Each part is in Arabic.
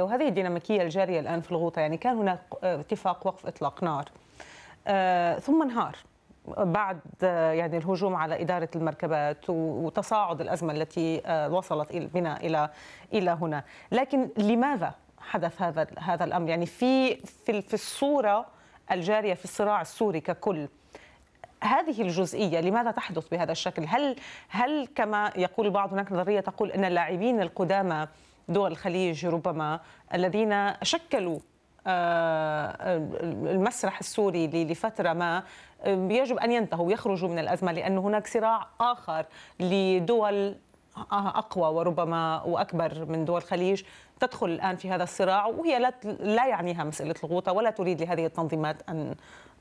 وهذه الديناميكية الجارية الآن في الغوطة يعني كان هناك آه، اتفاق وقف إطلاق نار آه، ثم انهار بعد آه، يعني الهجوم على إدارة المركبات وتصاعد الأزمة التي وصلت بنا إلى إلى هنا لكن لماذا حدث هذا هذا الأمر يعني في في في الصورة الجارية في الصراع السوري ككل هذه الجزئيه لماذا تحدث بهذا الشكل؟ هل هل كما يقول البعض هناك نظريه تقول ان اللاعبين القدامى دول الخليج ربما الذين شكلوا آه، المسرح السوري لفترة ما آه، يجب أن ينتهوا ويخرجوا من الأزمة لأن هناك صراع آخر لدول أقوى وربما وأكبر من دول الخليج تدخل الآن في هذا الصراع وهي لا يعنيها مسألة الغوطة ولا تريد لهذه التنظيمات أن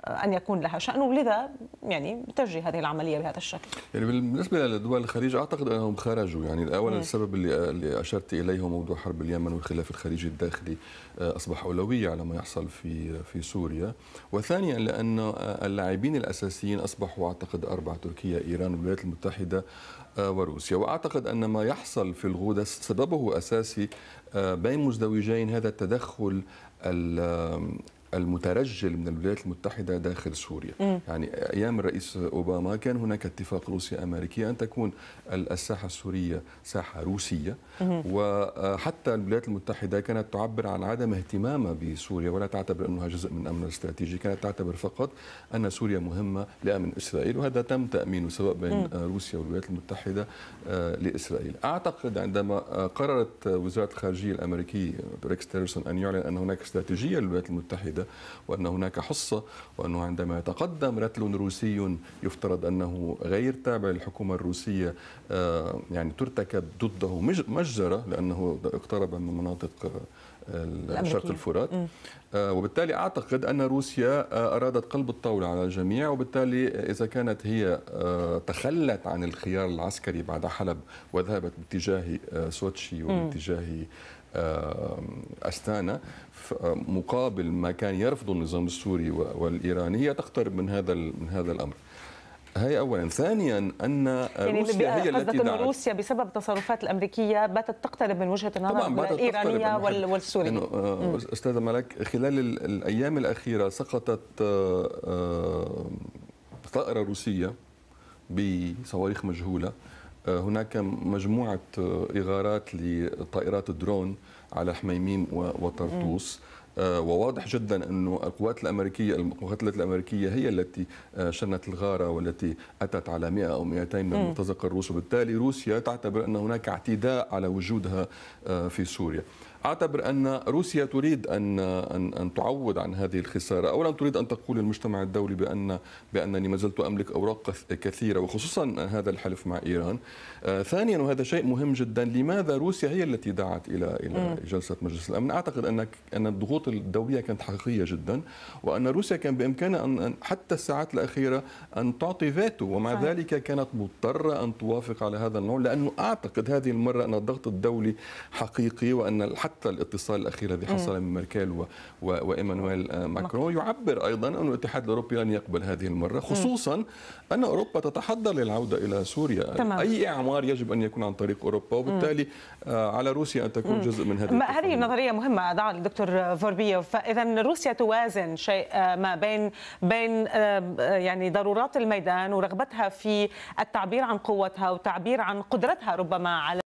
ان يكون لها شان ولذا يعني تجري هذه العمليه بهذا الشكل. يعني بالنسبه لدول الخليج اعتقد انهم خرجوا يعني اولا السبب اللي اشرت اليه هو موضوع حرب اليمن والخلاف الخليجي الداخلي آه، اصبح اولويه على ما يحصل في في سوريا، وثانيا لان آه، اللاعبين الاساسيين اصبحوا اعتقد اربعه تركيا، ايران، والولايات المتحده آه، وروسيا واعتقد ان ما يحصل في الغوده سببه اساسي بين مزدوجين هذا التدخل المترجل من الولايات المتحدة داخل سوريا م. يعني أيام الرئيس أوباما كان هناك اتفاق روسي أمريكي أن تكون الساحة السورية ساحة روسية م. وحتى الولايات المتحدة كانت تعبر عن عدم اهتمامها بسوريا ولا تعتبر أنها جزء من أمن الاستراتيجي كانت تعتبر فقط أن سوريا مهمة لأمن إسرائيل وهذا تم تأمينه سواء بين م. روسيا والولايات المتحدة آه، لإسرائيل أعتقد عندما قررت وزارة الخارجية الأمريكية ريكس تيرسون أن يعلن أن هناك استراتيجية للولايات المتحدة وأن هناك حصة وأنه عندما يتقدم رتل روسي يفترض أنه غير تابع للحكومة الروسية آه، يعني ترتكب ضده مجزرة لأنه اقترب من مناطق آه، شرق الفرات آه، وبالتالي اعتقد ان روسيا ارادت قلب الطاوله على الجميع وبالتالي اذا كانت هي تخلت عن الخيار العسكري بعد حلب وذهبت باتجاه سوتشي وباتجاه أستانا مقابل ما كان يرفضه النظام السوري والإيراني هي تقترب من هذا من هذا الأمر هي اولا ثانيا ان يعني روسيا هي التي دعت روسيا بسبب التصرفات الامريكيه باتت تقترب من وجهه النظر الايرانيه والسوريه يعني آه، استاذه ملك خلال الايام الاخيره سقطت طائره آه، آه، روسيه بصواريخ مجهوله هناك مجموعة إغارات لطائرات الدرون على حميميم وطرطوس آه، وواضح جدا أن القوات الأمريكية المقاتلات الأمريكية هي التي آه، شنت الغارة والتي أتت على 100 أو 200 من المرتزقة الروس وبالتالي روسيا تعتبر أن هناك اعتداء على وجودها آه، في سوريا اعتبر ان روسيا تريد ان ان ان تعوض عن هذه الخساره، اولا تريد ان تقول للمجتمع الدولي بان بانني ما زلت املك اوراق كثيره وخصوصا هذا الحلف مع ايران. ثانيا وهذا شيء مهم جدا، لماذا روسيا هي التي دعت الى الى جلسه مجلس الامن؟ اعتقد ان ان الضغوط الضغوط الدوليه كانت حقيقيه جدا وان روسيا كان بامكانها ان حتى الساعات الاخيره ان تعطي فاتو ومع صحيح. ذلك كانت مضطره ان توافق على هذا النوع لانه اعتقد هذه المره ان الضغط الدولي حقيقي وان حتى الاتصال الاخير الذي حصل من ميركال وايمانويل آه، ماكرون يعبر ايضا ان الاتحاد الاوروبي لن يقبل هذه المره خصوصا ان اوروبا تتحضر للعوده الى سوريا تمام. اي اعمار يجب ان يكون عن طريق اوروبا وبالتالي آه، على روسيا ان تكون جزء من هذه هذه نظريه مهمه دعا الدكتور فور الغربيه فاذا روسيا توازن شيء آه، ما بين بين آه، آه، يعني ضرورات الميدان ورغبتها في التعبير عن قوتها وتعبير عن قدرتها ربما على